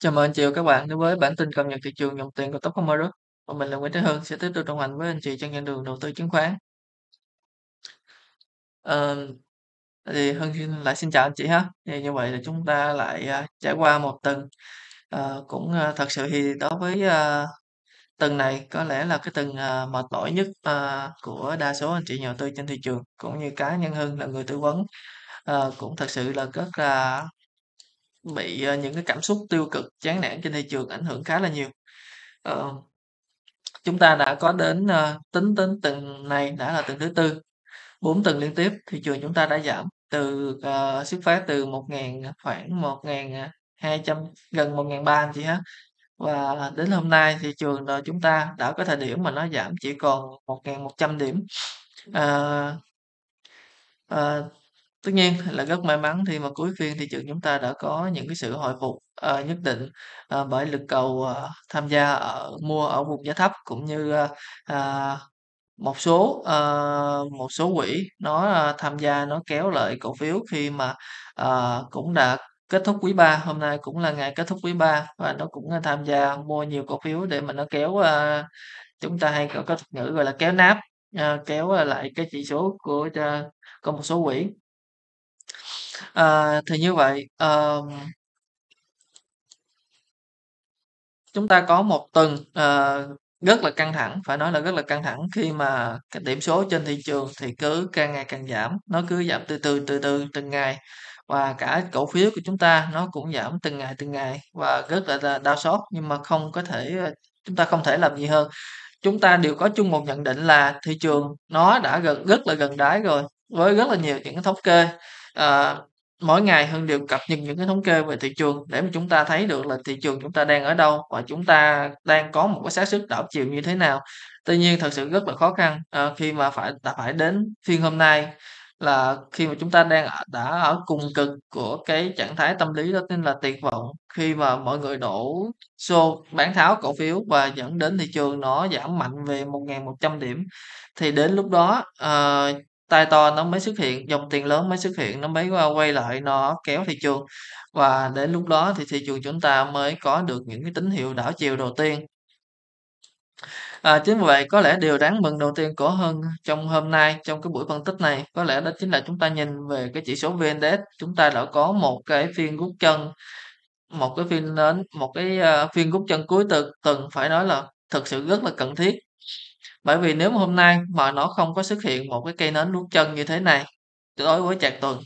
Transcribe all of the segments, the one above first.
Chào mừng anh chị và các bạn đến với bản tin cập nhật thị trường dòng tiền của Top Commerce Group. Và mình là Nguyễn Thế Hưng sẽ tiếp tục đồng hành với anh chị trên con đường đầu tư chứng khoán. À, thì Hưng lại xin chào anh chị ha. Thì như vậy là chúng ta lại uh, trải qua một tuần uh, cũng uh, thật sự thì đối với uh, tuần này có lẽ là cái tuần uh, mệt mỏi nhất uh, của đa số anh chị nhà đầu tư trên thị trường cũng như cá nhân Hưng là người tư vấn uh, cũng thật sự là rất là bị ờ, những cái cảm xúc tiêu cực chán nản trên thị trường ảnh hưởng khá là nhiều ờ, chúng ta đã có đến ờ, tính đến tuần này đã là tuần thứ tư bốn tuần liên tiếp thị trường chúng ta đã giảm từ uh, xuất phát từ một ngàn khoảng một ngàn hai trăm gần một 1.300 chị ha và đến hôm nay thị trường rồi chúng ta đã có thời điểm mà nó giảm chỉ còn một 100 điểm à, à, Tất nhiên là rất may mắn thì mà cuối phiên thị trường chúng ta đã có những cái sự hồi phục ờ, nhất định ờ, bởi lực cầu ờ, tham gia ở mua ở vùng giá thấp cũng như ờ, à, một số ờ, một số quỹ nó ờ, tham gia nó kéo lợi cổ phiếu khi mà ờ, cũng đã kết thúc quý 3 hôm nay cũng là ngày kết thúc quý 3 và nó cũng tham gia mua nhiều cổ phiếu để mà nó kéo ờ, chúng ta hay có, có thuật ngữ gọi là kéo náp ờ, kéo lại cái chỉ số của ờ, của một số quỹ à, thì như vậy uh, chúng ta có một tuần uh, rất là căng thẳng phải nói là rất là căng thẳng khi mà cái điểm số trên thị trường thì cứ càng ngày càng giảm nó cứ giảm từ từ từ từ từng ngày và cả cổ phiếu của chúng ta nó cũng giảm từng ngày từng ngày và rất là đau xót nhưng mà không có thể ờ, chúng ta không thể làm gì hơn chúng ta đều có chung một nhận định là thị trường nó đã gần rất là gần đáy rồi với rất là nhiều những thống kê à, mỗi ngày hơn đều cập nhật những cái thống kê về thị trường để mà chúng ta thấy được là thị trường chúng ta đang ở đâu và chúng ta đang có một cái xác suất đảo chiều như thế nào. Tuy nhiên thật sự rất là khó khăn à, khi mà phải đã phải đến phiên hôm nay là khi mà chúng ta đang ở, đã ở cùng cực của cái trạng thái tâm lý đó nên là tuyệt vọng khi mà mọi người đổ xô bán tháo cổ phiếu và dẫn đến thị trường nó giảm mạnh về 1.100 điểm thì đến lúc đó uh, tay to nó mới xuất hiện dòng tiền lớn mới xuất hiện nó mới quay lại nó kéo thị trường và đến lúc đó thì thị trường chúng ta mới có được những cái tín hiệu đảo chiều đầu tiên À, chính vì vậy có lẽ điều đáng mừng đầu tiên của hơn trong hôm nay trong cái buổi phân tích này có lẽ đó chính là chúng ta nhìn về cái chỉ số VN-Index chúng ta đã có một cái phiên rút chân một cái phiên đến một cái à, phiên rút chân cuối tuần tuần phải nói là thực sự rất là cần thiết bởi vì nếu mà hôm nay mà nó không có xuất hiện một cái cây nến nuốt chân như thế này đối với trạc tuần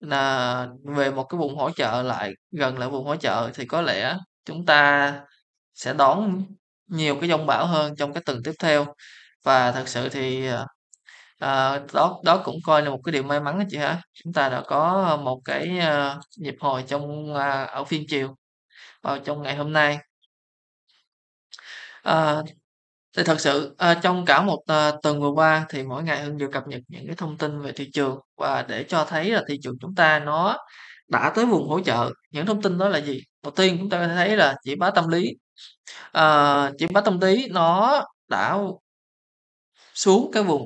là về một cái vùng hỗ trợ lại gần lại vùng hỗ trợ thì có lẽ chúng ta sẽ đón nhiều cái dông bão hơn trong cái tuần tiếp theo và thật sự thì à, đó đó cũng coi là một cái điều may mắn đó chị ha chúng ta đã có một cái à, ờ, nhịp hồi trong à, ở phiên chiều vào trong ngày hôm nay à, thì thật sự ờ, trong cả một ờ, tuần vừa qua thì mỗi ngày Hưng đều cập nhật những cái thông tin về thị trường và để cho thấy là thị trường chúng ta nó đã tới vùng hỗ trợ những thông tin đó là gì đầu tiên chúng ta có thể thấy là chỉ báo tâm lý à, chỉ báo tâm lý nó đã xuống cái vùng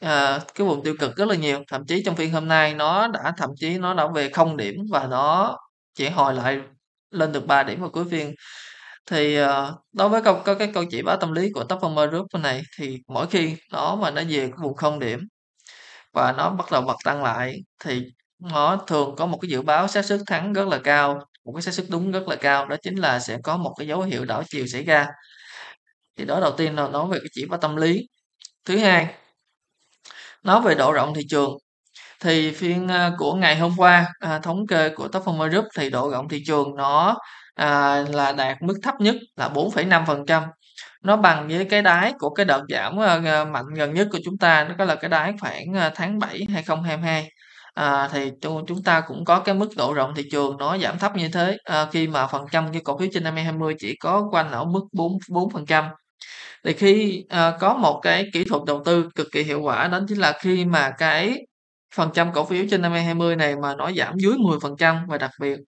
à, cái vùng tiêu cực rất là nhiều thậm chí trong phiên hôm nay nó đã thậm chí nó đã về không điểm và nó chỉ hồi lại lên được 3 điểm vào cuối phiên thì ờ, đối với câu cái cái câu chỉ báo tâm lý của Top Performer Group này thì mỗi khi nó mà nó về cái vùng không điểm và nó bắt đầu bật tăng lại thì nó thường có một cái dự báo xác suất thắng rất là cao một cái xác suất đúng rất là cao đó chính là sẽ có một cái dấu hiệu đảo chiều xảy ra thì đó đầu tiên là nói về cái chỉ báo tâm lý thứ hai nói về độ rộng thị trường thì phiên ờ, của ngày hôm qua à, thống kê của Top Performer Group thì độ rộng thị trường nó à, là đạt mức thấp nhất là 4,5%. Nó bằng với cái đáy của cái đợt giảm à, mạnh gần nhất của chúng ta, đó là cái đáy khoảng ờ, tháng 7 2022. À, thì chúng ta cũng có cái mức độ rộng thị trường nó giảm thấp như thế à, khi mà phần trăm cái cổ phiếu trên 2020 chỉ có quanh ở mức 4 trăm, thì khi à, có một cái kỹ thuật đầu tư cực kỳ hiệu quả đó chính là khi mà cái phần trăm cổ phiếu trên năm 2020 này mà nó giảm dưới 10% và đặc biệt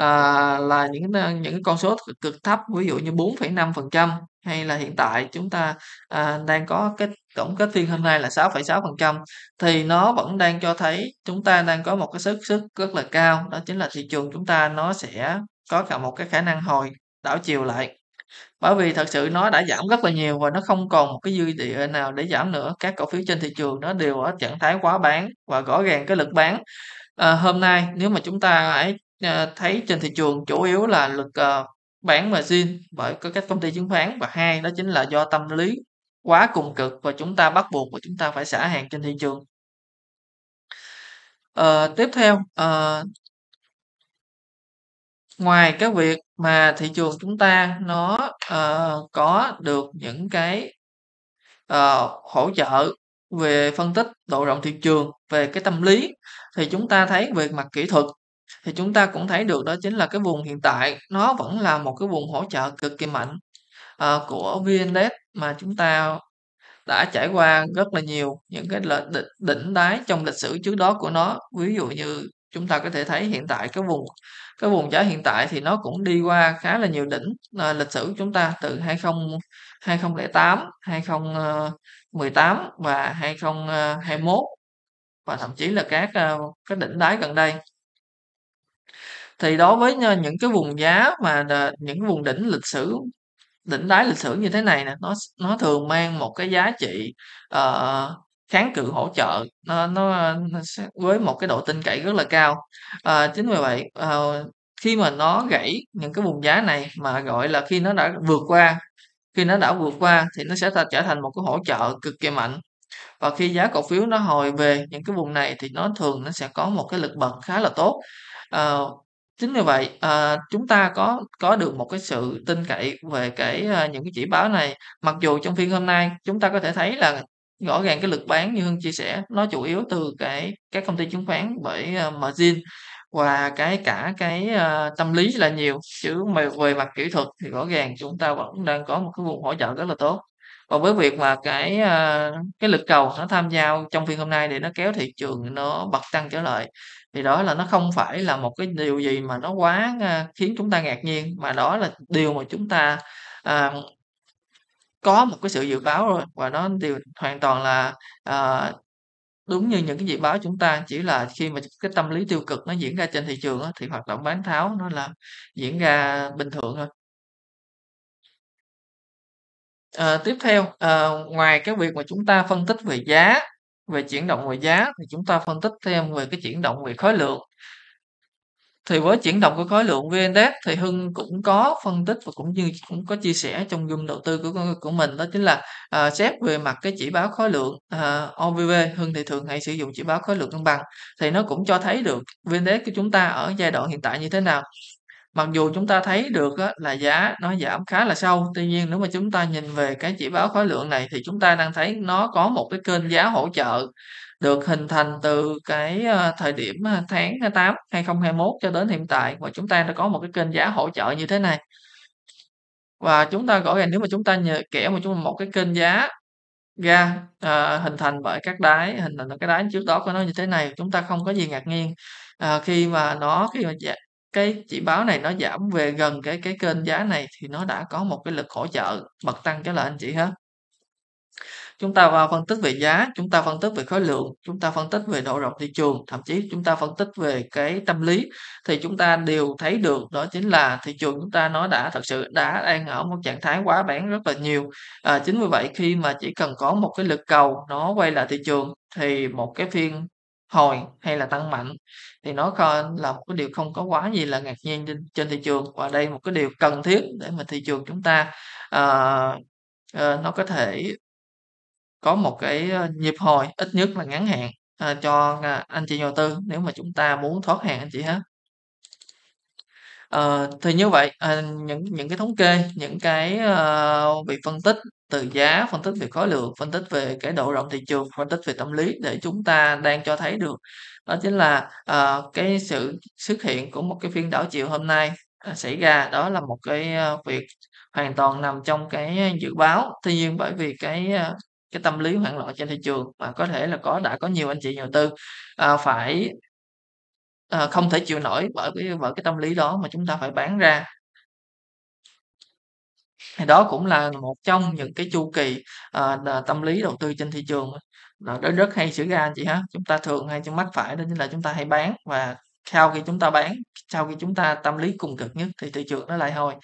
à, là những ờ, những con số cực, thấp ví dụ như 4,5% hay là hiện tại chúng ta à, đang có cái tổng kết phiên hôm nay là 6,6% thì nó vẫn đang cho thấy chúng ta đang có một cái sức sức rất là cao đó chính là thị trường chúng ta nó sẽ có cả một cái khả năng hồi đảo chiều lại bởi vì thật sự nó đã giảm rất là nhiều và nó không còn một cái dư địa nào để giảm nữa các cổ phiếu trên thị trường nó đều ở trạng thái quá bán và rõ ràng cái lực bán à, hôm nay nếu mà chúng ta hãy Ờ, thấy trên thị trường chủ yếu là lực ờ, bán margin bởi có các công ty chứng khoán và hai đó chính là do tâm lý quá cùng cực và chúng ta bắt buộc và chúng ta phải xả hàng trên thị trường à, tiếp theo à, ngoài cái việc mà thị trường chúng ta nó à, có được những cái à, hỗ trợ về phân tích độ rộng thị trường về cái tâm lý thì chúng ta thấy về mặt kỹ thuật thì chúng ta cũng thấy được đó chính là cái vùng hiện tại nó vẫn là một cái vùng hỗ trợ cực kỳ mạnh uh, của vn index mà chúng ta đã trải qua rất là nhiều những cái là đỉnh, đỉnh đáy trong lịch sử trước đó của nó ví dụ như chúng ta có thể thấy hiện tại cái vùng cái vùng giá hiện tại thì nó cũng đi qua khá là nhiều đỉnh à, lịch sử chúng ta từ 20 2008 2018 và 2021 ờ, và thậm chí là các cái đỉnh đáy gần đây thì đối với ờ, những cái vùng giá mà những vùng đỉnh lịch sử đỉnh đáy lịch sử như thế này nè nó nó thường mang một cái giá trị uh, kháng cự hỗ trợ nó, nó với một cái độ tin cậy rất là cao uh, chính vì vậy uh, khi mà nó gãy những cái vùng giá này mà gọi là khi nó đã vượt qua khi nó đã vượt qua thì nó sẽ trở thành một cái hỗ trợ cực kỳ mạnh và khi giá cổ phiếu nó hồi về những cái vùng này thì nó thường nó sẽ có một cái lực bật khá là tốt uh, chính vì vậy à, chúng ta có có được một cái sự tin cậy về cái à, những cái chỉ báo này mặc dù trong phiên hôm nay chúng ta có thể thấy là rõ ràng cái lực bán như hương chia sẻ nó chủ yếu từ cái các công ty chứng khoán bởi uh, ờ, margin và cái cả cái uh, tâm lý là nhiều chứ mà về mặt kỹ thuật thì rõ ràng chúng ta vẫn đang có một cái nguồn hỗ trợ rất là tốt và với việc mà cái uh, cái lực cầu nó tham gia trong phiên hôm nay để nó kéo thị trường nó bật tăng trở lại thì đó là nó không phải là một cái điều gì mà nó quá à, khiến chúng ta ngạc nhiên mà đó là điều mà chúng ta à, có một cái sự dự báo rồi và nó điều hoàn toàn là à, đúng như những cái dự báo chúng ta chỉ là khi mà cái tâm lý tiêu cực nó diễn ra trên thị trường đó, thì hoạt động bán tháo nó là diễn ra bình thường thôi à, tiếp theo à, ngoài cái việc mà chúng ta phân tích về giá về chuyển động về giá thì chúng ta phân tích thêm về cái chuyển động về khối lượng thì với chuyển động của khối lượng vn thì hưng cũng có phân tích và cũng như cũng có chia sẻ trong zoom đầu tư của của mình đó chính là à, xét về mặt cái chỉ báo khối lượng à, ovv hưng thì thường hay sử dụng chỉ báo khối lượng cân bằng thì nó cũng cho thấy được vn của chúng ta ở giai đoạn hiện tại như thế nào mặc dù chúng ta thấy được là giá nó giảm khá là sâu tuy nhiên nếu mà chúng ta nhìn về cái chỉ báo khối lượng này thì chúng ta đang thấy nó có một cái kênh giá hỗ trợ được hình thành từ cái ờ, thời điểm ờ, tháng 8 2021 cho đến hiện tại và chúng ta đã có một cái kênh giá hỗ trợ như thế này và chúng ta rõ ràng nếu mà chúng ta nhờ kẻ mà chúng một cái kênh giá ra à, ờ, hình thành bởi các đáy hình thành cái đáy trước đó của nó như thế này chúng ta không có gì ngạc nhiên à, khi mà nó khi mà cái chỉ báo này nó giảm về gần cái cái kênh giá này thì nó đã có một cái lực hỗ trợ bật tăng trở lại anh chị ha chúng ta vào phân tích về giá chúng ta phân tích về khối lượng chúng ta phân tích về độ rộng thị trường thậm chí chúng ta phân tích về cái tâm lý thì chúng ta đều thấy được đó chính là thị trường chúng ta nó đã thật sự đã đang ở một trạng thái quá bán rất là nhiều à, chính vì vậy khi mà chỉ cần có một cái lực cầu nó quay lại thị trường thì một cái phiên hồi hay là tăng mạnh thì nó là một cái điều không có quá gì là ngạc nhiên trên, trên thị trường và đây một cái điều cần thiết để mà thị trường chúng ta uh, uh, nó có thể có một cái ờ, nhịp hồi ít nhất là ngắn hạn uh, cho anh chị nhà đầu tư nếu mà chúng ta muốn thoát hàng anh chị ha À, thì như vậy à, những những cái thống kê những cái à, bị phân tích từ giá phân tích về khối lượng phân tích về cái độ rộng thị trường phân tích về tâm lý để chúng ta đang cho thấy được đó chính là uh, cái sự xuất hiện của một cái phiên đảo chiều hôm nay uh, xảy ra đó là một cái uh, việc hoàn toàn nằm trong cái dự báo tuy nhiên bởi vì cái uh, cái tâm lý hoảng loạn trên thị trường mà có thể là có đã có nhiều anh chị nhà đầu tư uh, phải uh, không thể chịu nổi bởi cái bởi cái tâm lý đó mà chúng ta phải bán ra thì đó cũng là một trong những cái chu kỳ uh, tâm lý đầu tư trên thị trường là đó rất hay xảy ra anh chị ha chúng ta thường hay trong mắt phải đó chính là chúng ta hay bán và sau khi chúng ta bán sau khi chúng ta tâm lý cùng cực nhất thì thị trường nó lại hồi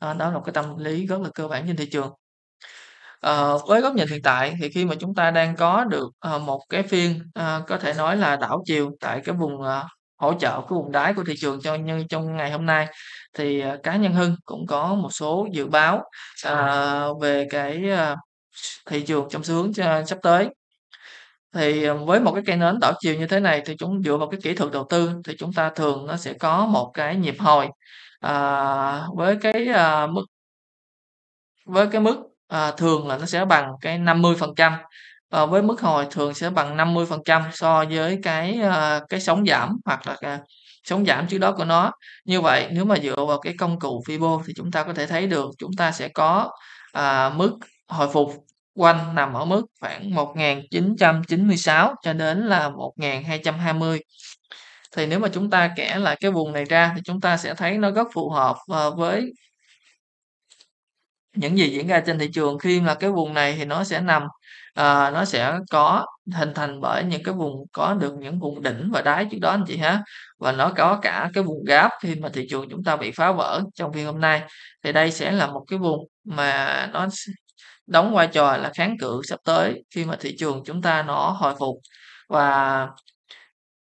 đó, đó là một cái tâm lý rất là cơ bản trên thị trường Ờ, với góc nhìn hiện tại thì khi mà chúng ta đang có được uh, một cái phiên uh, có thể nói là đảo chiều tại cái vùng uh, hỗ trợ cái vùng đáy của thị trường cho như trong ngày hôm nay thì uh, cá nhân Hưng cũng có một số dự báo uh, về cái uh, thị trường trong xu hướng sắp tới thì, ờ, với một cái cây nến đảo chiều như thế này thì chúng dựa vào cái kỹ thuật đầu tư thì chúng ta thường nó sẽ có một cái nhịp hồi, ờ, với cái, ờ, mức với cái mức, ờ, thường là nó sẽ bằng cái 50%, ờ, với mức hồi thường sẽ bằng 50% so với cái, ờ, cái sóng giảm hoặc là, à, sóng giảm trước đó của nó. Như vậy nếu mà dựa vào cái công cụ Fibo thì chúng ta có thể thấy được chúng ta sẽ có, à, mức hồi phục quanh nằm ở mức khoảng 1996 cho đến là 1220 thì nếu mà chúng ta kẻ lại cái vùng này ra thì chúng ta sẽ thấy nó rất phù hợp ờ, với những gì diễn ra trên thị trường khi mà cái vùng này thì nó sẽ nằm à, nó sẽ có hình thành bởi những cái vùng có được những vùng đỉnh và đáy trước đó anh chị ha và nó có cả cái vùng gáp khi mà thị trường chúng ta bị phá vỡ trong phiên hôm nay thì đây sẽ là một cái vùng mà nó đóng vai trò là kháng cự sắp tới khi mà thị trường chúng ta nó hồi phục và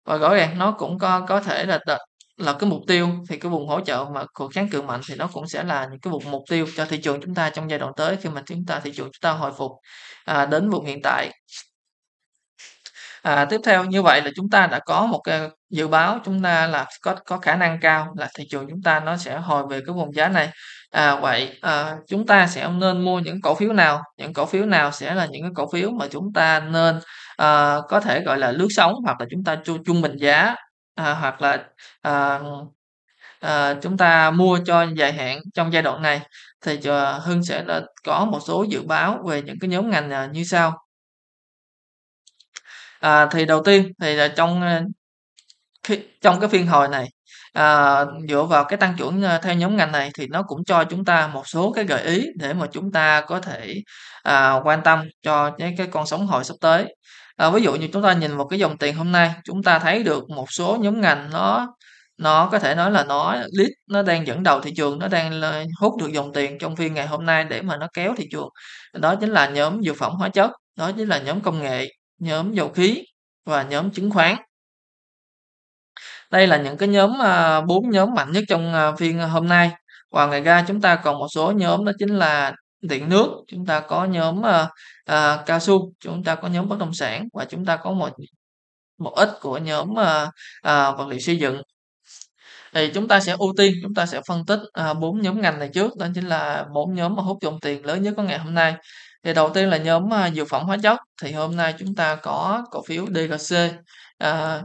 và rõ ràng nó cũng có có thể là là cái mục tiêu thì cái vùng hỗ trợ mà của kháng cự mạnh thì nó cũng sẽ là những cái vùng mục tiêu cho thị trường chúng ta trong giai đoạn tới khi mà chúng ta thị trường chúng ta hồi phục à, đến vùng hiện tại À, tiếp theo như vậy là chúng ta đã có một cái dự báo chúng ta là có có khả năng cao là thị trường chúng ta nó sẽ hồi về cái vùng giá này. À, vậy à, chúng ta sẽ nên mua những cổ phiếu nào? Những cổ phiếu nào sẽ là những cái cổ phiếu mà chúng ta nên à, có thể gọi là lướt sóng hoặc là chúng ta chu, trung bình giá à, hoặc là à, à, chúng ta mua cho dài hạn trong giai đoạn này thì à, Hưng sẽ có một số dự báo về những cái nhóm ngành à, như sau À, thì đầu tiên thì là trong ờ, khi trong cái phiên hồi này, à, dựa vào cái tăng trưởng, ờ, theo nhóm ngành này thì nó cũng cho chúng ta một số cái gợi ý để mà chúng ta có thể, à, quan tâm cho cái cái con sống hồi sắp tới. À, ví dụ như chúng ta nhìn vào cái dòng tiền hôm nay, chúng ta thấy được một số nhóm ngành nó nó có thể nói là nó lead, nó đang dẫn đầu thị trường, nó đang hút được dòng tiền trong phiên ngày hôm nay để mà nó kéo thị trường. Đó chính là nhóm dược phẩm hóa chất, đó chính là nhóm công nghệ, nhóm dầu khí và nhóm chứng khoán đây là những cái nhóm à, bốn nhóm mạnh nhất trong à, phiên hôm nay và ngoài ra chúng ta còn một số nhóm đó chính là điện nước chúng ta có nhóm uh, cao su chúng ta có nhóm bất động sản và chúng ta có một một ít của nhóm uh, uh, vật liệu xây dựng thì chúng ta sẽ ưu tiên chúng ta sẽ phân tích bốn uh, nhóm ngành này trước đó chính là bốn nhóm mà hút dòng tiền lớn nhất của ngày hôm nay thì đầu tiên là nhóm uh, dược phẩm hóa chất thì hôm nay chúng ta có cổ phiếu DGC uh, à,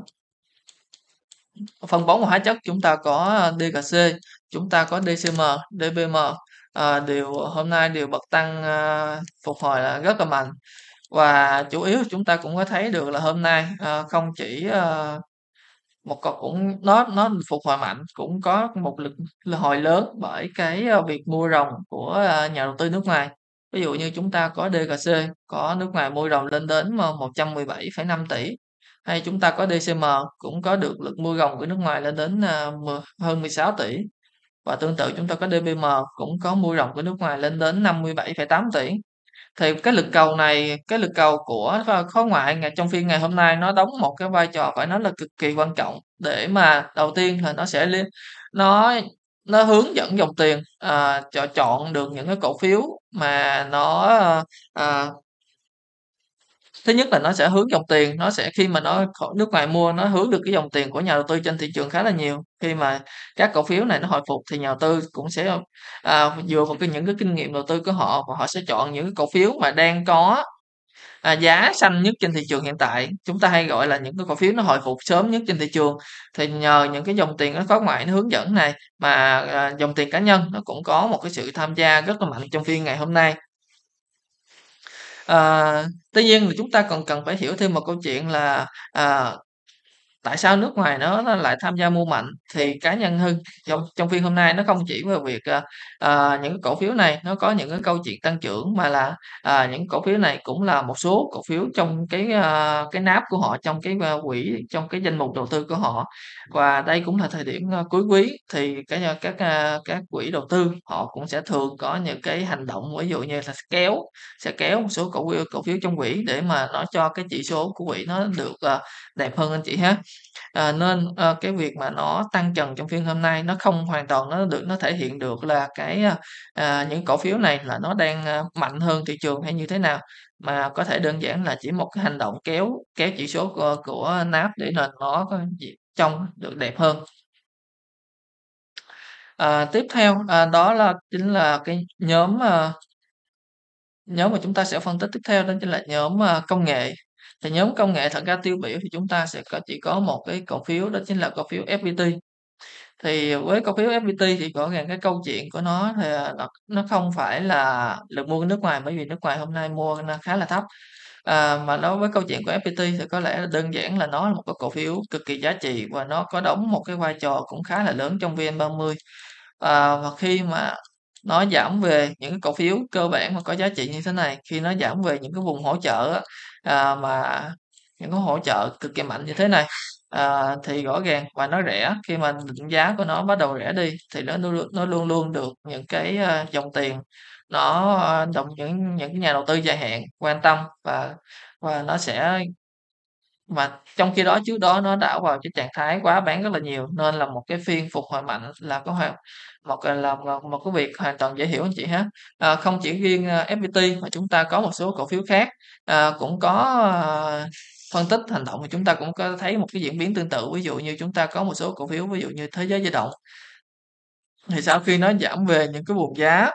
phân bón và hóa chất chúng ta có à, DGC chúng ta có DCM DBM uh, đều hôm nay đều bật tăng uh, phục hồi là rất là mạnh và chủ yếu chúng ta cũng có thấy được là hôm nay uh, không chỉ uh, một cọc cũng nó nó phục hồi mạnh cũng có một lực hồi lớn bởi cái việc mua rồng của nhà đầu tư nước ngoài Ví dụ như chúng ta có DKC có nước ngoài mua rồng lên đến 117,5 tỷ hay chúng ta có DCM cũng có được lực mua rồng của nước ngoài lên đến à, hơn 16 tỷ và tương tự chúng ta có DBM cũng có mua rồng của nước ngoài lên đến 57,8 tỷ thì cái lực cầu này cái lực cầu của à, khối ngoại ngày trong phiên ngày hôm nay nó đóng một cái vai trò phải nói là cực kỳ quan trọng để mà đầu tiên là nó sẽ liên nó nó hướng dẫn dòng tiền à, cho chọn được những cái cổ phiếu mà nó à, thứ nhất là nó sẽ hướng dòng tiền nó sẽ khi mà nó nước ngoài mua nó hướng được cái dòng tiền của nhà đầu tư trên thị trường khá là nhiều khi mà các cổ phiếu này nó hồi phục thì nhà đầu tư cũng sẽ à, dựa vào cái, những cái kinh nghiệm đầu tư của họ và họ sẽ chọn những cái cổ phiếu mà đang có à, giá xanh nhất trên thị trường hiện tại chúng ta hay gọi là những cái cổ phiếu nó hồi phục sớm nhất trên thị trường thì nhờ những cái dòng tiền nó có ngoại nó hướng dẫn này mà à, dòng tiền cá nhân nó cũng có một cái sự tham gia rất là mạnh trong phiên ngày hôm nay à, tuy nhiên là chúng ta còn cần phải hiểu thêm một câu chuyện là à, tại sao nước ngoài nó, nó lại tham gia mua mạnh thì cá nhân hơn trong, trong phiên hôm nay nó không chỉ về việc à, à, những cổ phiếu này nó có những cái câu chuyện tăng trưởng mà là à, những cổ phiếu này cũng là một số cổ phiếu trong cái à, cái náp của họ trong cái à, quỹ trong cái danh mục đầu tư của họ và đây cũng là thời điểm à, cuối quý thì cái à, các à, các quỹ đầu tư họ cũng sẽ thường có những cái hành động ví dụ như là kéo sẽ kéo một số cổ phiếu cổ phiếu trong quỹ để mà nó cho cái chỉ số của quỹ nó được à, đẹp hơn anh chị ha à, nên à, cái việc mà nó tăng trần trong phiên hôm nay nó không hoàn toàn nó được nó thể hiện được là cái ờ, à, những cổ phiếu này là nó đang à, mạnh hơn thị trường hay như thế nào mà có thể đơn giản là chỉ một cái hành động kéo kéo chỉ số của, của nap để nền nó có trông được đẹp hơn à, tiếp theo à, đó là chính là cái nhóm à, nhóm mà chúng ta sẽ phân tích tiếp theo đó chính là nhóm à, công nghệ thì nhóm công nghệ thật ra tiêu biểu thì chúng ta sẽ có chỉ có một cái cổ phiếu đó chính là cổ phiếu FPT thì với cổ phiếu FPT thì có ràng cái câu chuyện của nó thì à, nó, nó không phải là lực mua nước ngoài bởi vì nước ngoài hôm nay mua nó khá là thấp à, mà đối với câu chuyện của FPT thì có lẽ là đơn giản là nó là một cái cổ phiếu cực kỳ giá trị và nó có đóng một cái vai trò cũng khá là lớn trong VN30 à, và khi mà nó giảm về những cái cổ phiếu cơ bản mà có giá trị như thế này khi nó giảm về những cái vùng hỗ trợ À, mà những cái hỗ trợ cực kỳ mạnh như thế này à, thì rõ ràng và nó rẻ khi mà định giá của nó bắt đầu rẻ đi thì nó nó luôn luôn được những cái à, dòng tiền nó à, động những những nhà đầu tư dài hạn quan tâm và và nó sẽ mà trong khi đó trước đó nó đã vào cái trạng thái quá bán rất là nhiều nên là một cái phiên phục hồi mạnh là có hoạt một là một, ờ, một cái việc hoàn toàn dễ hiểu anh chị ha à, không chỉ riêng ờ, FPT mà chúng ta có một số cổ phiếu khác à, cũng có à, phân tích hành động thì chúng ta cũng có thấy một cái diễn biến tương tự ví dụ như chúng ta có một số cổ phiếu ví dụ như thế giới di động thì sau khi nó giảm về những cái vùng giá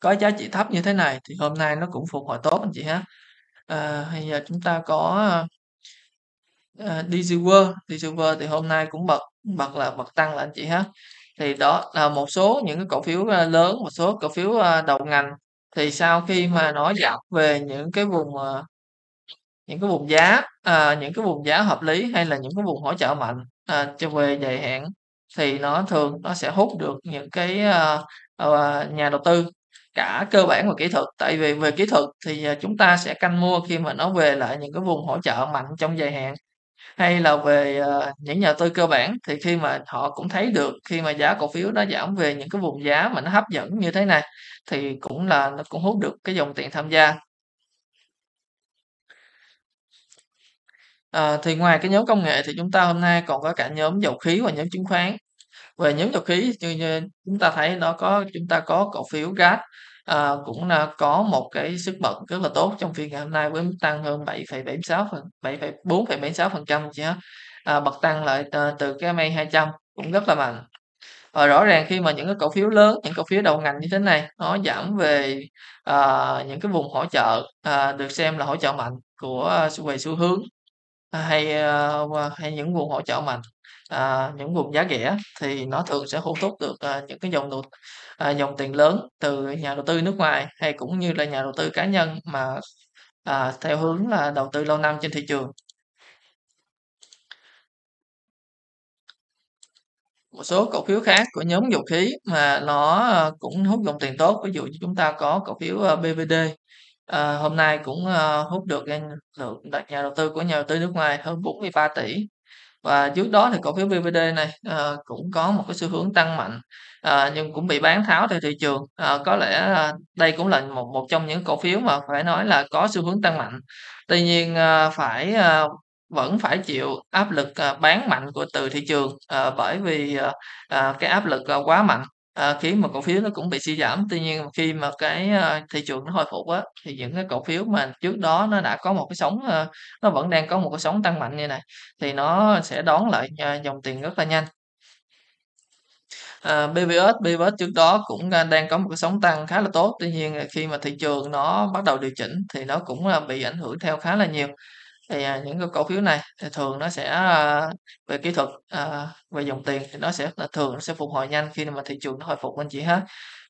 có giá trị thấp như thế này thì hôm nay nó cũng phục hồi tốt anh chị ha à, bây giờ chúng ta có uh, DigiWorld DigiWorld thì hôm nay cũng bật bật là bật tăng là anh chị ha thì đó là một số những cái cổ phiếu ờ, lớn một số cổ phiếu ờ, đầu ngành thì sau khi mà nó dọc về những cái vùng ờ, những cái vùng giá à, những cái vùng giá hợp lý hay là những cái vùng hỗ trợ mạnh à, cho về dài hạn thì nó thường nó sẽ hút được những cái à, nhà đầu tư cả cơ bản và kỹ thuật tại vì về kỹ thuật thì chúng ta sẽ canh mua khi mà nó về lại những cái vùng hỗ trợ mạnh trong dài hạn hay là về những nhà tư cơ bản thì khi mà họ cũng thấy được khi mà giá cổ phiếu nó giảm về những cái vùng giá mà nó hấp dẫn như thế này thì cũng là nó cũng hút được cái dòng tiền tham gia Ờ, thì ngoài cái nhóm công nghệ thì chúng ta hôm nay còn có cả nhóm dầu khí và nhóm chứng khoán về nhóm dầu khí như, như chúng ta thấy nó có chúng ta có cổ phiếu gas à, cũng à, có một cái sức bật rất là tốt trong phiên ngày hôm nay với mức tăng hơn 7,76 phần 7,4,76 phần trăm chứ à, ờ, bật tăng lại à, từ cái MA 200 cũng rất là mạnh và rõ ràng khi mà những cái cổ phiếu lớn những cổ phiếu đầu ngành như thế này nó giảm về à, những cái vùng hỗ trợ à, được xem là hỗ trợ mạnh của về xu hướng hay hay những vùng hỗ trợ mạnh à, những vùng giá rẻ thì nó thường sẽ hút hút được à, những cái dòng đầu, à, dòng tiền lớn từ nhà đầu tư nước ngoài hay cũng như là nhà đầu tư cá nhân mà à, theo hướng là đầu tư lâu năm trên thị trường một số cổ phiếu khác của nhóm dầu khí mà nó à, cũng hút dòng tiền tốt ví dụ như chúng ta có cổ phiếu à, BVD à, hôm nay cũng à, hút được, lượng nhà đầu tư của nhà đầu tư nước ngoài hơn 43 tỷ và trước đó thì cổ phiếu BVD này à, cũng có một cái xu hướng tăng mạnh à, nhưng cũng bị bán tháo theo thị trường à, có lẽ à, đây cũng là một một trong những cổ phiếu mà phải nói là có xu hướng tăng mạnh tuy nhiên à, phải à, vẫn phải chịu áp lực à, bán mạnh của từ thị trường à, bởi vì à, à, cái áp lực à, quá mạnh à, khiến mà cổ phiếu nó cũng bị suy giảm tuy nhiên khi mà cái uh, thị trường nó hồi phục á thì những cái cổ phiếu mà trước đó nó đã có một cái sóng uh, nó vẫn đang có một cái sóng tăng mạnh như này thì nó sẽ đón lại uh, dòng tiền rất là nhanh À, BVS, BVS trước đó cũng à, đang có một cái sóng tăng khá là tốt tuy nhiên khi mà thị trường nó bắt đầu điều chỉnh thì nó cũng bị ảnh hưởng theo khá là nhiều thì à, những cái cổ phiếu này thì thường nó sẽ à, về kỹ thuật à, về dòng tiền thì nó sẽ là thường nó sẽ phục hồi nhanh khi mà thị trường nó hồi phục anh chị ha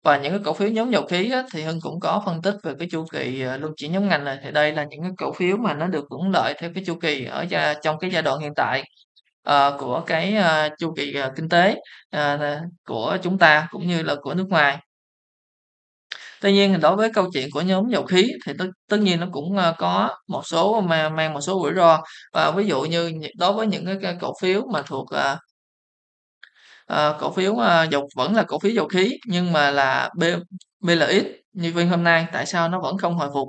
và những cái cổ phiếu nhóm dầu khí á, thì Hưng cũng có phân tích về cái chu kỳ à, luân chuyển nhóm ngành này thì đây là những cái cổ phiếu mà nó được hưởng lợi theo cái chu kỳ ở trong cái giai đoạn hiện tại uh, của cái uh, chu kỳ uh, kinh tế uh, của chúng ta cũng như là của nước ngoài tuy nhiên đối với câu chuyện của nhóm dầu khí thì tất, tất nhiên nó cũng ờ, có một số mà mang một số rủi ro và ví dụ như đối với những cái cổ phiếu mà thuộc uh, cổ phiếu uh, dầu vẫn là cổ phiếu dầu khí nhưng mà là B, BLX như viên hôm nay tại sao nó vẫn không hồi phục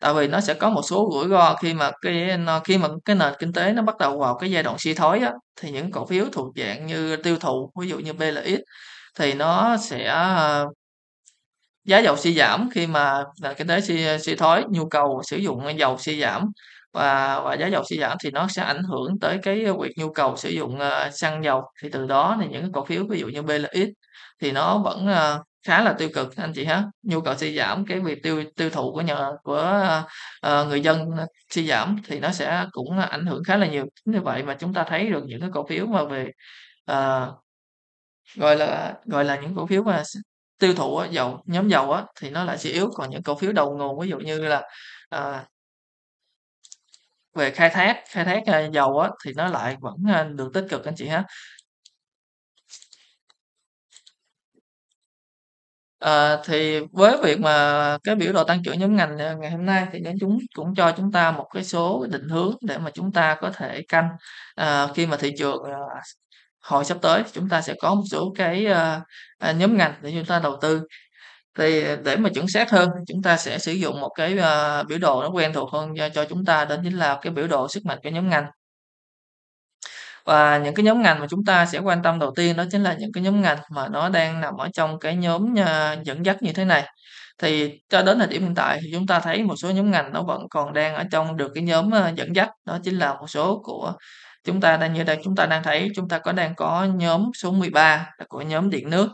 tại vì nó sẽ có một số rủi ro khi mà cái khi mà cái nền kinh tế nó bắt đầu vào cái giai đoạn suy thoái á, thì những cổ phiếu thuộc dạng như tiêu thụ ví dụ như BLX thì nó sẽ giá dầu suy giảm khi mà nền à, kinh tế suy, suy thoái nhu cầu sử dụng dầu suy giảm và và giá dầu suy giảm thì nó sẽ ảnh hưởng tới cái việc nhu cầu sử dụng uh, xăng dầu thì từ đó thì những cái cổ phiếu ví dụ như BLX thì nó vẫn uh, khá là tiêu cực anh chị ha nhu cầu suy giảm cái việc tiêu tiêu thụ của nhà của uh, người dân suy giảm thì nó sẽ cũng ảnh hưởng khá là nhiều như vậy mà chúng ta thấy được những cái cổ phiếu mà về uh, gọi là gọi là những cổ phiếu mà tiêu thụ dầu nhóm dầu á, thì nó lại sẽ yếu còn những cổ phiếu đầu nguồn ví dụ như là à, về khai thác khai thác à, dầu á, thì nó lại vẫn à, được tích cực anh chị ha À, thì với việc mà cái biểu đồ tăng trưởng nhóm ngành à, ngày hôm nay thì nhóm chúng cũng cho chúng ta một cái số định hướng để mà chúng ta có thể canh à, khi mà thị trường à, hồi sắp tới chúng ta sẽ có một số cái uh, nhóm ngành để chúng ta đầu tư thì để mà chuẩn xác hơn chúng ta sẽ sử dụng một cái uh, biểu đồ nó quen thuộc hơn cho, cho chúng ta đến chính là cái biểu đồ sức mạnh của nhóm ngành và những cái nhóm ngành mà chúng ta sẽ quan tâm đầu tiên đó chính là những cái nhóm ngành mà nó đang nằm ở trong cái nhóm dẫn dắt như thế này thì cho đến thời điểm hiện tại thì chúng ta thấy một số nhóm ngành nó vẫn còn đang ở trong được cái nhóm dẫn dắt đó chính là một số của chúng ta đang như đây chúng ta đang thấy chúng ta có đang có nhóm số 13 là của nhóm điện nước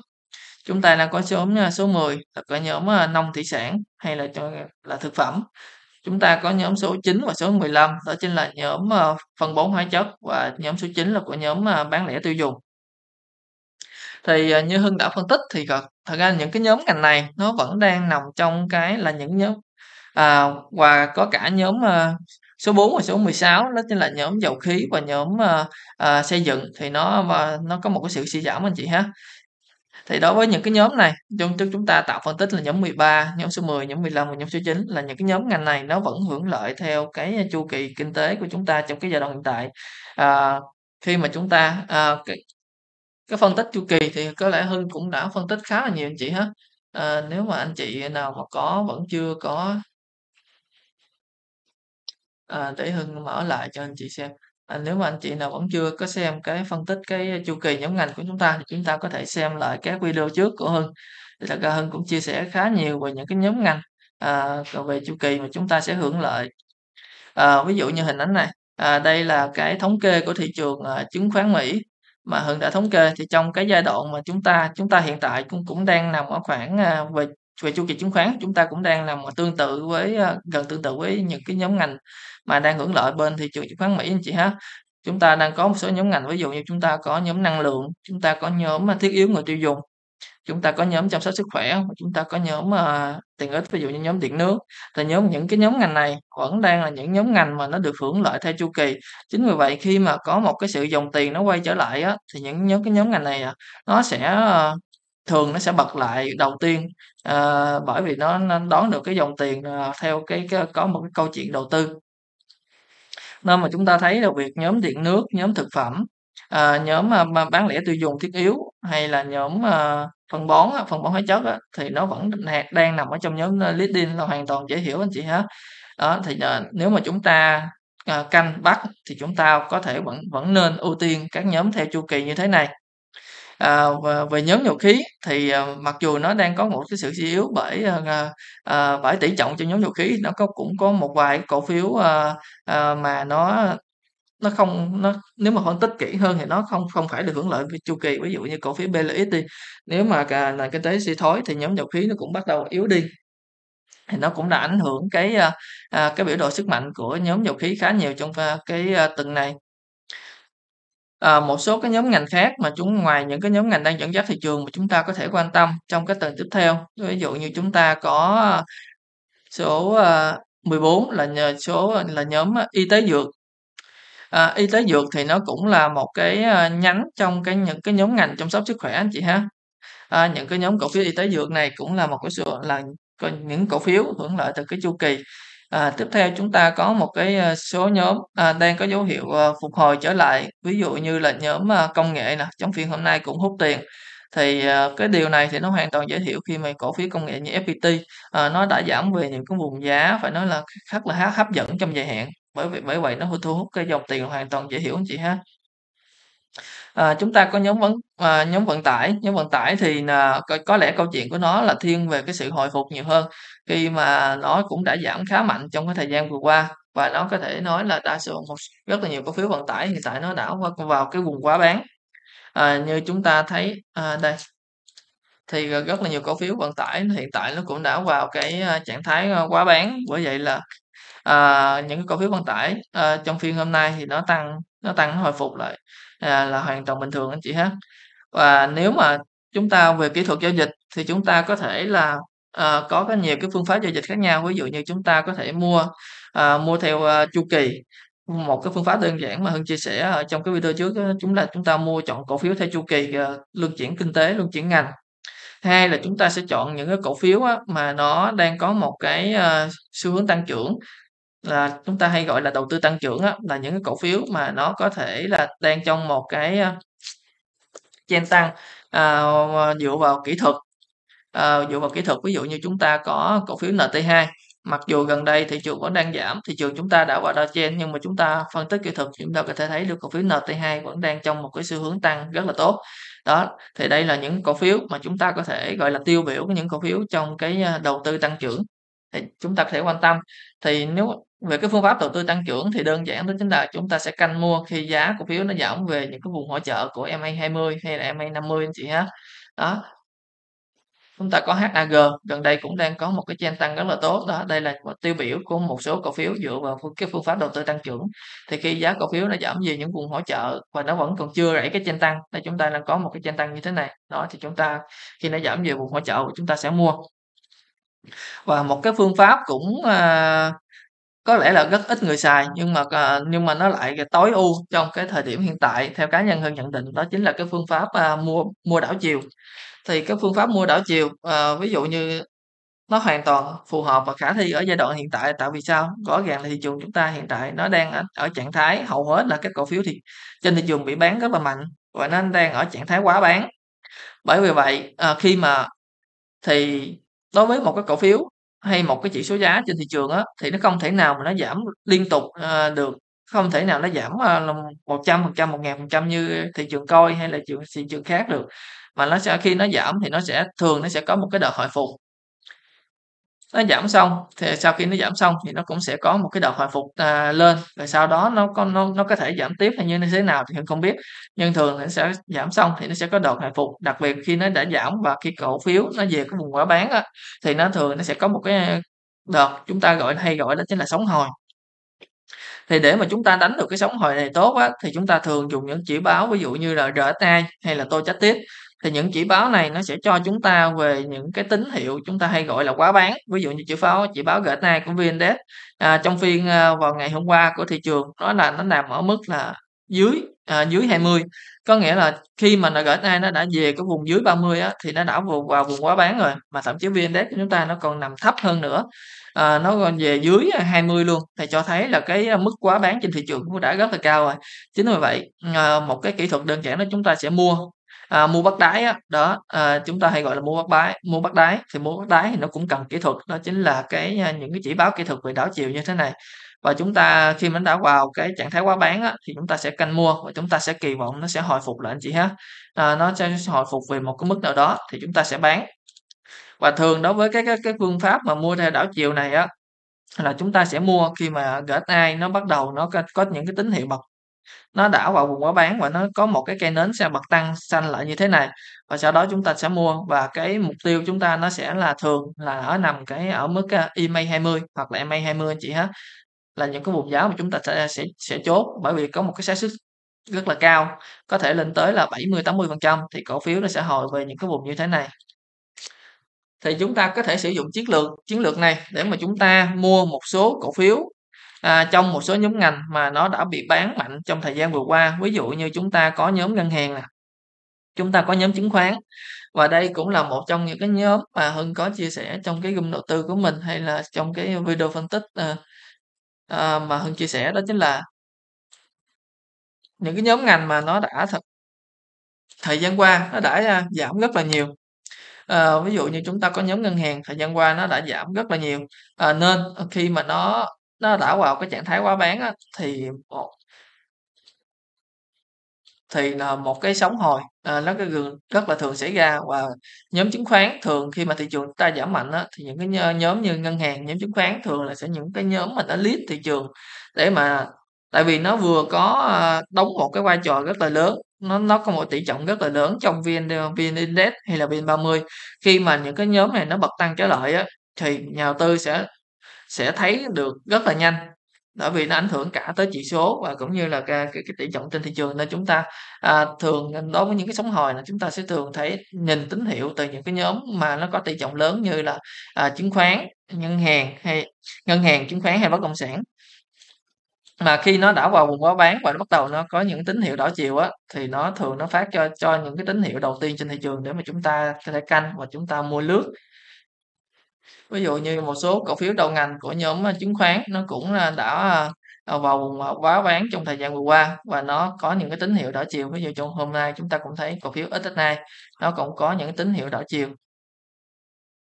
chúng ta đang có nhóm à, số 10 là có nhóm à, nông thủy sản hay là cho là thực phẩm chúng ta có nhóm số 9 và số 15 đó chính là nhóm à, phân bón hóa chất và nhóm số 9 là của nhóm bán lẻ tiêu dùng thì như Hưng đã phân tích thì thật ra những cái nhóm ngành này nó vẫn đang nằm trong cái là những nhóm à, và có cả nhóm số 4 và số 16 đó chính là nhóm dầu khí và nhóm uh, uh, xây dựng thì nó và nó có một cái sự suy giảm anh chị ha thì đối với những cái nhóm này trong trước chúng ta tạo phân tích là nhóm 13, nhóm số 10, nhóm 15 và nhóm số 9 là những cái nhóm ngành này nó vẫn hưởng lợi theo cái chu kỳ kinh tế của chúng ta trong cái giai đoạn hiện tại à, khi mà chúng ta à, cái, cái phân tích chu kỳ thì có lẽ Hưng cũng đã phân tích khá là nhiều anh chị ha à, nếu mà anh chị nào mà có vẫn chưa có à, ờ, để Hưng mở lại cho anh chị xem à, nếu mà anh chị nào vẫn chưa có xem cái phân tích cái ờ, chu kỳ nhóm ngành của chúng ta thì chúng ta có thể xem lại các video trước của Hưng thì thật ra Hưng cũng chia sẻ khá nhiều về những cái nhóm ngành à, về chu kỳ mà chúng ta sẽ hưởng lợi à, ví dụ như hình ảnh này à, đây là cái thống kê của thị trường à, chứng khoán Mỹ mà Hưng đã thống kê thì trong cái giai đoạn mà chúng ta chúng ta hiện tại cũng cũng đang nằm ở khoảng à, về về chu kỳ chứng khoán chúng ta cũng đang làm tương tự với ờ, gần tương tự với những cái nhóm ngành mà đang hưởng lợi bên thị trường chứng khoán Mỹ anh chị ha chúng ta đang có một số nhóm ngành ví dụ như chúng ta có nhóm năng lượng chúng ta có nhóm ờ, thiết yếu người tiêu dùng chúng ta có nhóm chăm sóc sức khỏe chúng ta có nhóm uh, tiện ích ví dụ như nhóm điện nước thì nhóm những cái nhóm ngành này vẫn đang là những nhóm ngành mà nó được hưởng lợi theo chu kỳ chính vì vậy khi mà có một cái sự dòng tiền nó quay trở lại á, thì những nhóm cái nhóm ngành này à, nó sẽ uh, thường nó sẽ bật lại đầu tiên à, bởi vì nó, nó đón được cái dòng tiền ờ, theo cái, cái có một cái câu chuyện đầu tư nên mà chúng ta thấy là việc nhóm điện nước nhóm thực phẩm à, nhóm à, bán lẻ tiêu dùng thiết yếu hay là nhóm à, phân bón phân bón hóa chất á, thì nó vẫn đang nằm ở trong nhóm leading là hoàn toàn dễ hiểu anh chị ha đó thì à, nếu mà chúng ta à, canh bắt thì chúng ta có thể vẫn vẫn nên ưu tiên các nhóm theo chu kỳ như thế này Ờ, à, về, nhóm dầu khí thì à, mặc dù nó đang có một cái sự suy yếu bởi à, à, bởi tỷ trọng trong nhóm dầu khí nó có cũng có một vài cổ phiếu à, à, mà nó nó không nó nếu mà phân tích kỹ hơn thì nó không không phải được hưởng lợi với chu kỳ ví dụ như cổ phiếu BLX đi nếu mà cả nền kinh tế suy thoái thì nhóm dầu khí nó cũng bắt đầu yếu đi thì nó cũng đã ảnh hưởng cái cái biểu đồ sức mạnh của nhóm dầu khí khá nhiều trong cái tuần này À, một số cái nhóm ngành khác mà chúng ngoài những cái nhóm ngành đang dẫn dắt thị trường mà chúng ta có thể quan tâm trong cái tuần tiếp theo. Ví dụ như chúng ta có số 14 ờ, là nhờ số là nhóm ờ, y tế dược. À, y tế dược thì nó cũng là một cái nhánh trong cái những cái nhóm ngành chăm sóc sức khỏe anh chị ha. À, những cái nhóm cổ phiếu y tế dược này cũng là một cái sự là những cổ phiếu hưởng lợi từ cái chu kỳ À, tiếp theo chúng ta có một cái ờ, số nhóm à, đang có dấu hiệu à, phục hồi trở lại ví dụ như là nhóm à, công nghệ nè trong phiên hôm nay cũng hút tiền thì à, cái điều này thì nó hoàn toàn dễ hiểu khi mà cổ phiếu công nghệ như FPT à, nó đã giảm về những cái vùng giá phải nói là rất là hấp dẫn trong dài hạn bởi vì bởi vậy nó thu hút cái dòng tiền hoàn toàn dễ hiểu anh chị ha À, chúng ta có nhóm vận à, ờ, nhóm vận tải nhóm vận tải thì là có, có lẽ câu chuyện của nó là thiên về cái sự hồi phục nhiều hơn khi mà nó cũng đã giảm khá mạnh trong cái thời gian vừa qua và nó có thể nói là đa số một rất là nhiều cổ phiếu vận tải hiện tại nó đã vào cái vùng quá bán à, như chúng ta thấy à, đây thì rất là nhiều cổ phiếu vận tải hiện tại nó cũng đã vào cái trạng thái quá bán bởi vậy là à, những cổ phiếu vận tải à, trong phiên hôm nay thì nó tăng nó tăng nó hồi phục lại à, là hoàn toàn bình thường anh chị ha và nếu mà chúng ta về kỹ thuật giao dịch thì chúng ta có thể là à, có cái nhiều cái phương pháp giao dịch khác nhau ví dụ như chúng ta có thể mua à, mua theo à, chu kỳ một cái phương pháp đơn giản mà Hưng chia sẻ ở trong cái video trước chúng là chúng ta mua chọn cổ phiếu theo chu kỳ à, luân chuyển kinh tế luân chuyển ngành hai là chúng ta sẽ chọn những cái cổ phiếu á, mà nó đang có một cái uh, xu hướng tăng trưởng là chúng ta hay gọi là đầu tư tăng trưởng á, là những cái cổ phiếu mà nó có thể là đang trong một cái chen ờ, tăng à, dựa vào kỹ thuật à, dựa vào kỹ thuật ví dụ như chúng ta có cổ phiếu NT2 mặc dù gần đây thị trường vẫn đang giảm thị trường chúng ta đã vào downtrend nhưng mà chúng ta phân tích kỹ thuật chúng ta có thể thấy được cổ phiếu NT2 vẫn đang trong một cái xu hướng tăng rất là tốt đó thì đây là những cổ phiếu mà chúng ta có thể gọi là tiêu biểu những cổ phiếu trong cái đầu tư tăng trưởng thì chúng ta có thể quan tâm thì nếu về cái phương pháp đầu tư tăng trưởng thì đơn giản đó chính là chúng ta sẽ canh mua khi giá cổ phiếu nó giảm về những cái vùng hỗ trợ của MA20 hay là MA50 anh chị ha đó chúng ta có HAG gần đây cũng đang có một cái trend tăng rất là tốt đó đây là một tiêu biểu của một số cổ phiếu dựa vào cái phương pháp đầu tư tăng trưởng thì khi giá cổ phiếu nó giảm về những vùng hỗ trợ và nó vẫn còn chưa rảy cái trend tăng đây chúng ta đang có một cái trend tăng như thế này đó thì chúng ta khi nó giảm về vùng hỗ trợ chúng ta sẽ mua và một cái phương pháp cũng à, có lẽ là rất ít người xài nhưng mà à, nhưng mà nó lại tối ưu trong cái thời điểm hiện tại theo cá nhân hơn nhận định đó chính là cái phương pháp à, mua mua đảo chiều thì cái phương pháp mua đảo chiều à, ví dụ như nó hoàn toàn phù hợp và khả thi ở giai đoạn hiện tại tại vì sao rõ ràng là thị trường chúng ta hiện tại nó đang ở, trạng thái hầu hết là các cổ phiếu thì trên thị trường bị bán rất là mạnh và nó đang ở trạng thái quá bán bởi vì vậy à, khi mà thì đối với một cái cổ phiếu hay một cái chỉ số giá trên thị trường á thì nó không thể nào mà nó giảm liên tục à, được không thể nào nó giảm ờ, một trăm phần trăm một ngàn phần trăm như thị trường coi hay là thị trường khác được mà nó sẽ khi nó giảm thì nó sẽ thường nó sẽ có một cái đợt hồi phục nó giảm xong thì sau khi nó giảm xong thì nó cũng sẽ có một cái đợt hồi phục à, lên rồi sau đó nó có nó, nó có thể giảm tiếp hay như thế nào thì không biết nhưng thường nó sẽ giảm xong thì nó sẽ có đợt hồi phục đặc biệt khi nó đã giảm và khi cổ phiếu nó về cái vùng quả bán á, thì nó thường nó sẽ có một cái đợt chúng ta gọi hay gọi đó chính là sóng hồi thì để mà chúng ta đánh được cái sóng hồi này tốt á, thì chúng ta thường dùng những chỉ báo ví dụ như là RSI hay là tô chát tiết thì những chỉ báo này nó sẽ cho chúng ta về những cái tín hiệu chúng ta hay gọi là quá bán ví dụ như chỉ báo chỉ báo gãy của vn e à, trong phiên à, vào ngày hôm qua của thị trường đó là nó nằm ở mức là dưới à, dưới 20 có nghĩa là khi mà nó gãy nó đã về cái vùng dưới 30 á, thì nó đã vùng vào vùng quá bán rồi mà thậm chí vn e của chúng ta nó còn nằm thấp hơn nữa à, nó còn về dưới 20 à, luôn thì cho thấy là cái à, mức quá bán trên thị trường cũng đã rất là cao rồi chính vì vậy à, một cái kỹ thuật đơn giản đó chúng ta sẽ mua à, mua bắt đáy á, đó à, chúng ta hay gọi là mua bắt đáy mua bắt đáy thì mua bắt đáy thì nó cũng cần kỹ thuật đó chính là cái à, những cái chỉ báo kỹ thuật về đảo chiều như thế này và chúng ta khi mà nó đã vào cái trạng thái quá bán á, thì chúng ta sẽ canh mua và chúng ta sẽ kỳ vọng nó sẽ hồi phục lại anh chị ha à, nó sẽ hồi phục về một cái mức nào đó thì chúng ta sẽ bán và thường đối với cái cái, cái phương pháp mà mua theo đảo chiều này á là chúng ta sẽ mua khi mà ai nó bắt đầu nó có những cái tín hiệu bật nó đảo vào vùng giá bán và nó có một cái cây nến sẽ bật tăng xanh lại như thế này và sau đó chúng ta sẽ mua và cái mục tiêu chúng ta nó sẽ là thường là ở nằm cái ở mức à, EMA 20 hoặc là EMA 20 anh chị ha là những cái vùng giá mà chúng ta sẽ sẽ, sẽ chốt bởi vì có một cái xác suất rất là cao có thể lên tới là 70 80 phần trăm thì cổ phiếu nó sẽ hồi về những cái vùng như thế này thì chúng ta có thể sử dụng chiến lược chiến lược này để mà chúng ta mua một số cổ phiếu à, trong một số nhóm ngành mà nó đã bị bán mạnh trong thời gian vừa qua ví dụ như chúng ta có nhóm ngân hàng nè chúng ta có nhóm chứng khoán và đây cũng là một trong những cái nhóm mà hưng có chia sẻ trong cái gum đầu tư của mình hay là trong cái video phân tích à, à, mà hưng chia sẻ đó chính là những cái nhóm ngành mà nó đã thật thời gian qua nó đã ờ, giảm rất là nhiều à, ví dụ như chúng ta có nhóm ngân hàng thời gian qua nó đã giảm rất là nhiều à, nên khi mà nó nó đã vào cái trạng thái quá bán á, thì một thì là một cái sóng hồi à, nó cái gần rất là thường xảy ra và nhóm chứng khoán thường khi mà thị trường ta giảm mạnh á, thì những cái nhóm như ngân hàng nhóm chứng khoán thường là sẽ những cái nhóm mà đã lead thị trường để mà tại vì nó vừa có à, đóng một cái vai trò rất là lớn nó nó có một tỷ trọng rất là lớn trong vn à, vn index hay là vn 30 khi mà những cái nhóm này nó bật tăng trở lại á, thì nhà đầu tư sẽ sẽ thấy được rất là nhanh bởi vì nó ảnh hưởng cả tới chỉ số và cũng như là cái, cái, tỷ trọng trên thị trường nên chúng ta à, thường đối với những cái sóng hồi là chúng ta sẽ thường thấy nhìn tín hiệu từ những cái nhóm mà nó có tỷ trọng lớn như là à, chứng khoán ngân hàng hay ngân hàng chứng khoán hay bất động sản mà khi nó đã vào vùng quá bán và nó bắt đầu nó có những tín hiệu đảo chiều á thì nó thường nó phát cho cho những cái tín hiệu đầu tiên trên thị trường để mà chúng ta có thể canh và chúng ta mua lướt ví dụ như một số cổ phiếu đầu ngành của nhóm à, chứng khoán nó cũng đã à, vào vùng à, quá bán trong thời gian vừa qua và nó có những cái tín hiệu đảo chiều ví dụ trong hôm nay chúng ta cũng thấy cổ phiếu này nó cũng có những tín hiệu đảo chiều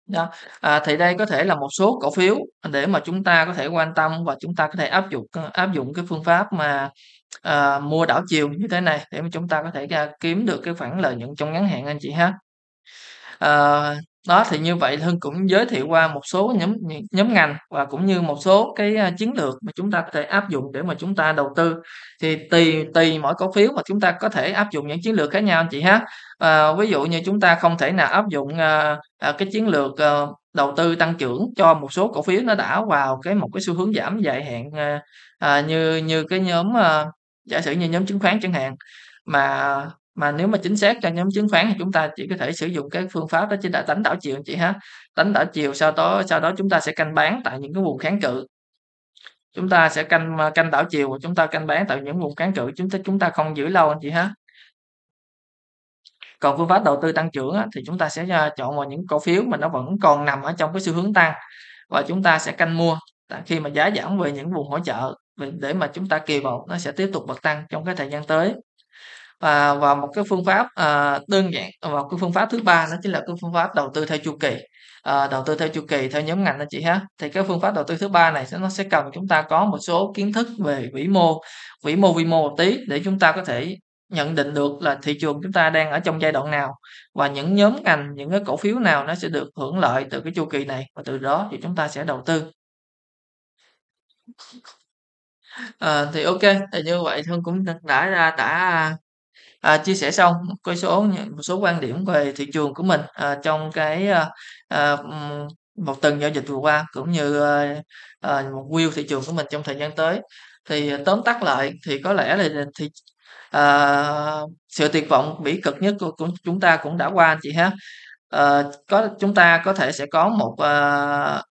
đó. À, thì đây có thể là một số cổ phiếu để mà chúng ta có thể quan tâm và chúng ta có thể áp dụng áp dụng cái phương pháp mà à, mua đảo chiều như thế này để mà chúng ta có thể à, kiếm được cái khoản lợi nhuận trong ngắn hạn anh chị ha à, đó thì như vậy hưng cũng giới thiệu qua một số nhóm nhóm ngành và cũng như một số cái à, chiến lược mà chúng ta có thể áp dụng để mà chúng ta đầu tư thì tùy tùy mỗi cổ phiếu mà chúng ta có thể áp dụng những chiến lược khác nhau anh chị ha à, ví dụ như chúng ta không thể nào áp dụng à, à, cái chiến lược à, đầu tư tăng trưởng cho một số cổ phiếu nó đã vào cái một cái xu hướng giảm dài hạn à, à như như cái nhóm à, giả sử như nhóm chứng khoán chẳng hạn mà mà nếu mà chính xác cho nhóm chứng khoán thì chúng ta chỉ có thể sử dụng cái phương pháp đó chính là đánh đảo chiều chị ha đánh đảo chiều sau đó sau đó chúng ta sẽ canh bán tại những cái vùng kháng cự chúng ta sẽ canh à, canh đảo chiều và chúng ta canh bán tại những vùng kháng cự chúng ta chúng ta không giữ lâu anh chị ha còn phương pháp đầu tư tăng trưởng á, thì chúng ta sẽ à, chọn vào những cổ phiếu mà nó vẫn còn nằm ở trong cái xu hướng tăng và chúng ta sẽ canh mua tại khi mà giá giảm về những vùng hỗ trợ để mà chúng ta kỳ vọng nó sẽ tiếp tục bật tăng trong cái thời gian tới và và một cái phương pháp à, đơn giản ờ, và cái phương pháp thứ ba đó chính là cái phương pháp đầu tư theo chu kỳ à, đầu tư theo chu kỳ theo nhóm ngành anh chị ha thì cái phương pháp đầu tư thứ ba này nó sẽ cần chúng ta có một số kiến thức về vĩ mô vĩ mô vi mô một tí để chúng ta có thể nhận định được là thị trường chúng ta đang ở trong giai đoạn nào và những nhóm ngành những cái cổ phiếu nào nó sẽ được hưởng lợi từ cái chu kỳ này và từ đó thì chúng ta sẽ đầu tư à, thì ok thì như vậy thương cũng đã ra đã à, chia sẻ xong cái số một số quan điểm về thị trường của mình à, trong cái à, à, một tuần giao dịch vừa qua cũng như à, à, một view thị trường của mình trong thời gian tới thì à, tóm tắt lại thì có lẽ là à, thì à, sự tuyệt vọng bỉ cực nhất của, của chúng ta cũng đã qua anh chị ha à, có chúng ta có thể sẽ có một à,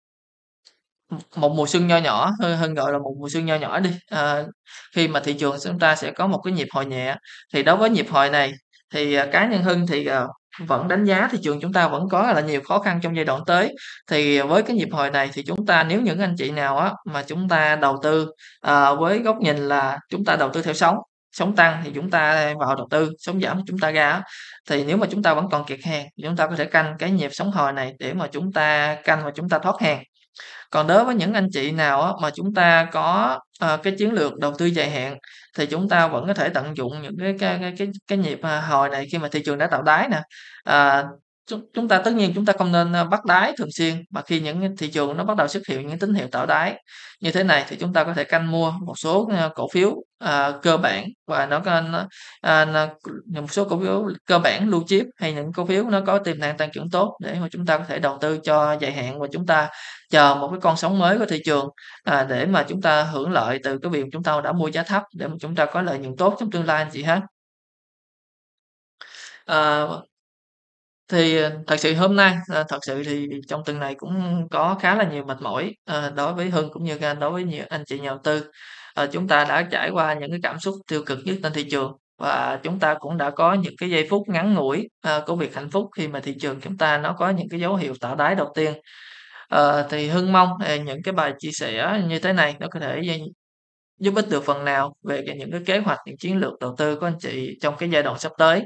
một mùa xuân nho nhỏ, hơn hơn gọi là một mùa xuân nho nhỏ đi, ờ, khi mà thị trường chúng ta sẽ có một cái nhịp hồi nhẹ. Thì đối với nhịp hồi này thì, ờ, cá nhân Hưng thì, ờ, vẫn đánh giá thị trường chúng ta vẫn có là nhiều khó khăn trong giai đoạn tới. Thì với cái nhịp hồi này thì chúng ta nếu những anh chị nào á mà chúng ta đầu tư, ờ, với góc nhìn là chúng ta đầu tư theo sóng, sóng tăng thì chúng ta vào đầu tư, sóng giảm thì chúng ta ra thì nếu mà chúng ta vẫn còn kẹt hàng, chúng ta có thể canh cái nhịp sóng hồi này để mà chúng ta canh và chúng ta thoát hàng còn đối với những anh chị nào mà chúng ta có ờ, cái chiến lược đầu tư dài hạn thì chúng ta vẫn có thể tận dụng những cái cái cái, cái nhịp à, hồi này khi mà thị trường đã tạo đáy nè à, chúng, chúng ta tất nhiên chúng ta không nên ờ, bắt đáy thường xuyên mà khi những thị trường nó bắt đầu xuất hiện những tín hiệu tạo đáy như thế này thì chúng ta có thể canh mua một số ờ, cổ phiếu à, cơ bản và nó à, một số cổ phiếu cơ bản lưu chip hay những cổ phiếu nó có tiềm năng tăng trưởng tốt để mà chúng ta có thể đầu tư cho dài hạn và chúng ta chờ một cái con sóng mới của thị trường à, để mà chúng ta hưởng lợi từ cái việc chúng ta đã mua giá thấp để mà chúng ta có lợi nhuận tốt trong tương lai anh chị ha à, thì, ờ, thật sự hôm nay, ờ, thật sự thì trong tuần này cũng có khá là nhiều mệt mỏi, ờ, đối với Hưng cũng như, a, đối với nhiều anh chị nhà đầu tư. chúng ta đã trải qua những cái cảm xúc tiêu cực nhất trên thị trường và chúng ta cũng đã có những cái giây phút ngắn ngủi, của việc hạnh phúc khi mà thị trường chúng ta nó có những cái dấu hiệu tạo đáy đầu tiên. thì Hưng mong, những cái bài chia sẻ như thế này nó có thể giúp ích được phần nào về những cái kế hoạch, những chiến lược đầu tư của anh chị trong cái giai đoạn sắp tới.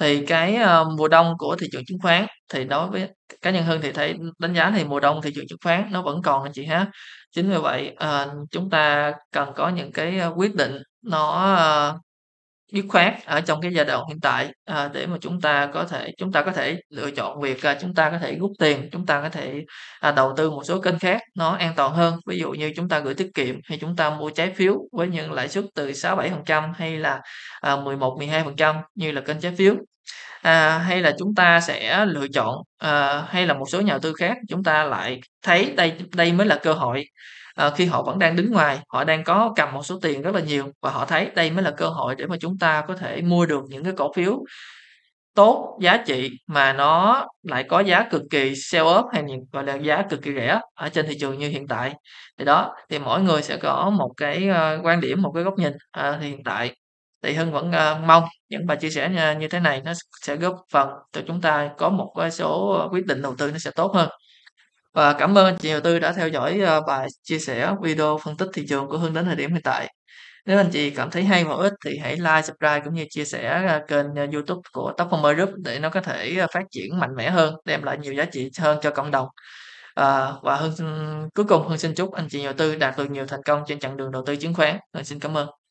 Thì cái, ờ, mùa đông của thị trường chứng khoán thì đối với cá nhân hơn thì thấy đánh giá thì mùa đông thị trường chứng khoán nó vẫn còn anh chị ha. Chính vì vậy, ờ, chúng ta cần có những cái, ờ, quyết định nó, ờ, dứt khoát ở trong cái giai đoạn hiện tại à, để mà chúng ta có thể chúng ta có thể lựa chọn việc à, chúng ta có thể rút tiền chúng ta có thể à, đầu tư một số kênh khác nó an toàn hơn ví dụ như chúng ta gửi tiết kiệm hay chúng ta mua trái phiếu với những lãi suất từ 6 7 phần trăm hay là à, 11 12 phần trăm như là kênh trái phiếu à, hay là chúng ta sẽ lựa chọn à, hay là một số nhà đầu tư khác chúng ta lại thấy đây đây mới là cơ hội à, khi họ vẫn đang đứng ngoài họ đang có cầm một số tiền rất là nhiều và họ thấy đây mới là cơ hội để mà chúng ta có thể mua được những cái cổ phiếu tốt giá trị mà nó lại có giá cực kỳ sell off hay những gọi là giá cực kỳ rẻ ở trên thị trường như hiện tại thì đó thì mỗi người sẽ có một cái uh, quan điểm một cái góc nhìn uh, hiện tại thì hưng vẫn uh, mong những bài chia sẻ như thế này nó sẽ góp phần cho chúng ta có một số quyết định đầu tư nó sẽ tốt hơn và cảm ơn anh chị đầu tư đã theo dõi ờ, bài chia sẻ video phân tích thị trường của Hưng đến thời điểm hiện tại. Nếu anh chị cảm thấy hay và hữu ích thì hãy like, subscribe cũng như chia sẻ ờ, kênh ờ, YouTube của Top Farmer Group để nó có thể phát triển mạnh mẽ hơn, đem lại nhiều giá trị hơn cho cộng đồng. À, và Hưng cuối cùng Hưng xin chúc anh chị nhà đầu tư đạt được nhiều thành công trên chặng đường đầu tư chứng khoán. Hưng xin cảm ơn.